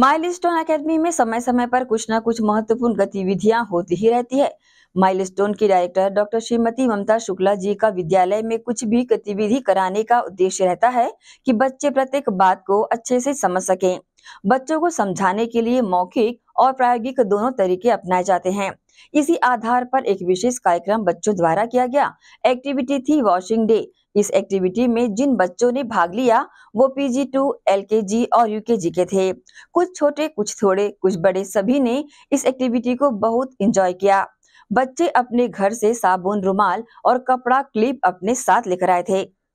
milestone academy में समय समय पर कुछ ना कुछ महत्वपूर्ण गतिविधियां होती ही रहती है माइलस्टोन की डायरेक्टर डॉक्टर श्रीमती ममता शुक्ला जी का विद्यालय में कुछ भी गतिविधि कराने का उद्देश्य रहता है कि बच्चे प्रत्येक बात को अच्छे से समझ सकें बच्चों को समझाने के लिए मौखिक और प्रायोगिक दोनों तरीके अपनाए जाते हैं इसी आधार पर एक विशेष कार्यक्रम बच्चों द्वारा किया गया एक्टिविटी थी वॉशिंग डे इस एक्टिविटी में जिन बच्चों ने भाग लिया वो पीजी टू एल और यूकेजी के थे कुछ छोटे कुछ थोड़े कुछ बड़े सभी ने इस एक्टिविटी को बहुत इंजॉय किया बच्चे अपने घर से साबुन रुमाल और कपड़ा क्लिप अपने साथ लेकर आए थे